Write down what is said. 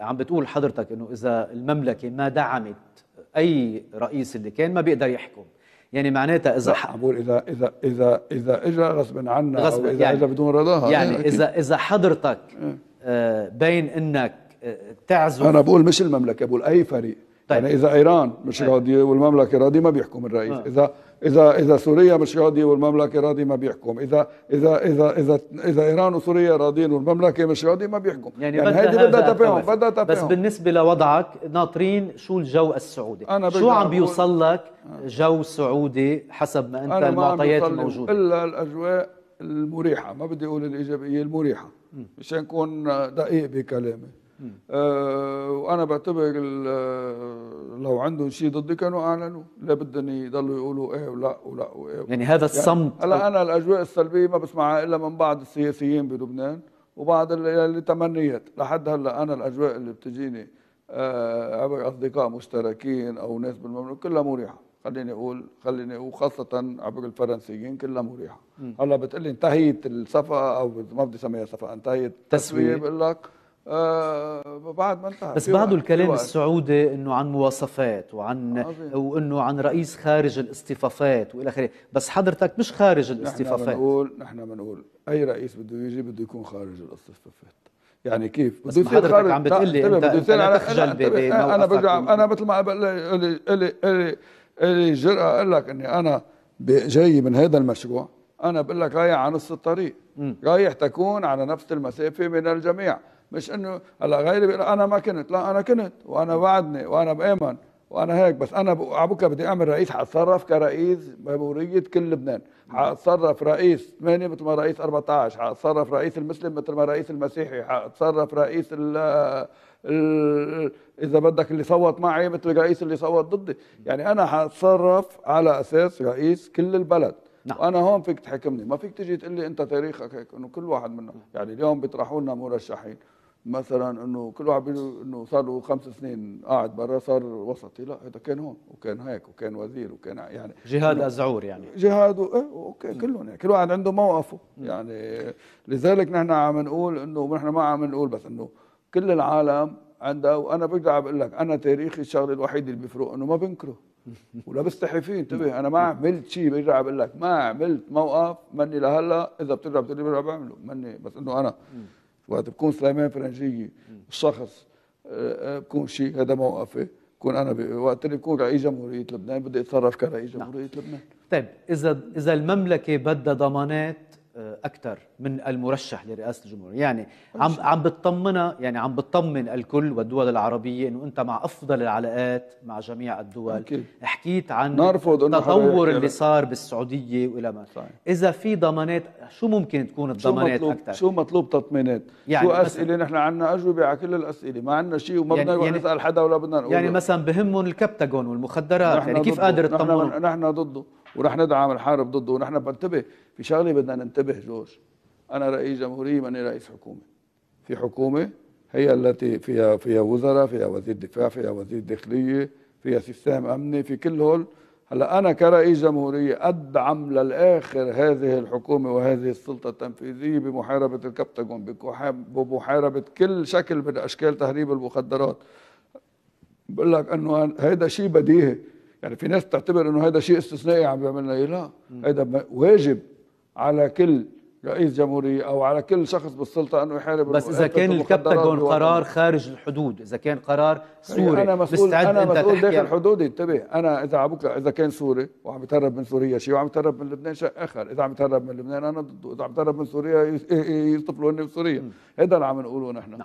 عم بتقول حضرتك انه اذا المملكه ما دعمت اي رئيس اللي كان ما بيقدر يحكم يعني معناتها اذا بقول اذا اذا اذا اذا اجى غصب عنا غصب أو اذا يعني اجى بدون رضاها إيه، يعني إيه اذا اذا حضرتك إيه. آه، بين انك آه، تعزو انا بقول مش المملكه بقول اي فريق طيب. يعني اذا ايران مش راضيه طيب. والمملكه راضيه ما بيحكم الرئيس آه. اذا اذا اذا سوريا مش راضيه والمملكه راضيه ما بيحكم اذا اذا اذا اذا اذا ايران وسوريا راضيين والمملكه مش راضيه ما بيحكم يعني, يعني هيدي بدها تفاهم بدها تفاهم بس بالنسبه لوضعك ناطرين شو الجو السعودي أنا شو عم بيوصل لك آه. جو سعودي حسب ما انت أنا المعطيات الموجوده الا الاجواء المريحه ما بدي اقول الايجابيه المريحه مشان نكون دقيق بكلامي أه وانا بعتبر آه، لو عندهم شيء ضدي كانوا اعلنوا لا بدهم يضلوا يقولوا ايه ولا ولا وايه يعني هذا يعني الصمت هلا يعني انا الاجواء السلبيه ما بسمعها الا من بعض السياسيين بلبنان وبعض اللي تمنيت لحد هلا انا الاجواء اللي بتجيني أه عبر اصدقاء مشتركين او ناس بالمملكه كلها مريحه خليني اقول خليني اقول خاصه عبر الفرنسيين كلها مريحه هلا بتقول لي انتهيت الصفقه او ما بدي اسميها صفقه انتهيت تسويه بقول لك آه، بعد ما انتهى بس بعده الكلام السعودي انه عن مواصفات وعن عظيم. وانه عن رئيس خارج الاصطفافات والى اخره بس حضرتك مش خارج الاصطفافات نحن بنقول نحن بنقول اي رئيس بده يجي بده يكون خارج الاصطفافات يعني كيف بس بده يصير خارج عم لي انت, انت على تخجل انا, برجع انا مثل ما لي لي لي جرأة اقول لك اني انا جاي من هذا المشروع انا بقول لك رايح على نص الطريق رايح تكون على نفس المسافه من الجميع مش انه هلا غيري بيقول انا ما كنت لا انا كنت وانا وعدني وانا بامن وانا هيك بس انا على بكره بدي اعمل رئيس حتصرف كرئيس جمهوريه كل لبنان حتصرف رئيس 8 مثل ما رئيس 14 حتصرف رئيس المسلم مثل ما رئيس المسيحي حتصرف رئيس ال اذا بدك اللي صوت معي مثل رئيس اللي صوت ضدي يعني انا حتصرف على اساس رئيس كل البلد نعم. وانا هون فيك تحكمني ما فيك تجي تقول لي انت تاريخك هيك انه كل واحد منا يعني اليوم بيطرحوا لنا مرشحين مثلا انه كل واحد بيقول انه صار له خمس سنين قاعد برا صار وسطي لا هذا كان هون وكان هيك وكان وزير وكان يعني جهاد الزعور يعني جهاد و... اوكي إيه، كلهم يعني كل واحد عنده موقفه يعني لذلك نحن عم نقول انه نحن ما عم نقول بس انه كل العالم عندها وانا برجع بقول لك انا تاريخي الشغله الوحيده اللي بيفرق انه ما بنكره ولا بستحي فيه انتبه انا ما عملت شيء برجع بقول لك ما عملت موقف مني لهلا اذا بترجع بتقول لي بعمله مني بس انه انا وقت بكون سليمان فرنجيه الشخص بكون شيء هذا موقفي بكون انا وقت اللي بكون رئيس جمهوريه لبنان بدي اتصرف كرئيس جمهوريه لبنان طيب اذا اذا المملكه بدها ضمانات آه، اكثر من المرشح لرئاسه الجمهوريه يعني عم عم بتطمنا يعني عم بتطمن الكل والدول العربيه انه انت مع افضل العلاقات مع جميع الدول أكيد. حكيت عن نرفض التطور يعني. اللي صار بالسعوديه والى ما اذا في ضمانات شو ممكن تكون الضمانات اكثر شو مطلوب تطمينات يعني شو اسئله نحن عندنا اجوبه على كل الاسئله ما عندنا شيء وما يعني- بدنا يعني نسال حدا ولا بدنا نقول يعني مثلا بهمهم الكبتاجون والمخدرات يعني كيف ضده. قادر تطمن نحن ضده ورح ندعم الحارب ضده ونحن بنتبه في شغله بدنا ننتبه جورج انا رئيس جمهوريه ماني رئيس حكومه في حكومه هي التي فيها فيها وزراء فيها وزير دفاع فيها وزير داخليه فيها سيستم امني في كل هول هلا انا كرئيس جمهوريه ادعم للاخر هذه الحكومه وهذه السلطه التنفيذيه بمحاربه الكبتاجون بمحاربه كل شكل من اشكال تهريب المخدرات بقول لك انه هذا شيء بديهي يعني في ناس تعتبر انه هذا شيء استثنائي عم بيعملنا ايه لا هذا واجب على كل رئيس جمهورية أو على كل شخص بالسلطة أنه يحارب بس إذا كان الكبتاجون قرار خارج الحدود إذا كان قرار سوري أنا مسؤول أنا أنت مسؤول داخل حدودي انتبه أنا إذا بكره إذا كان سوري وعم يتهرب من سوريا شيء وعم يتهرب من لبنان شيء آخر إذا عم يتهرب من لبنان أنا ضده إذا عم يتهرب من سوريا يطفلوا هن بسوريا هذا اللي عم نقوله نحن نعم.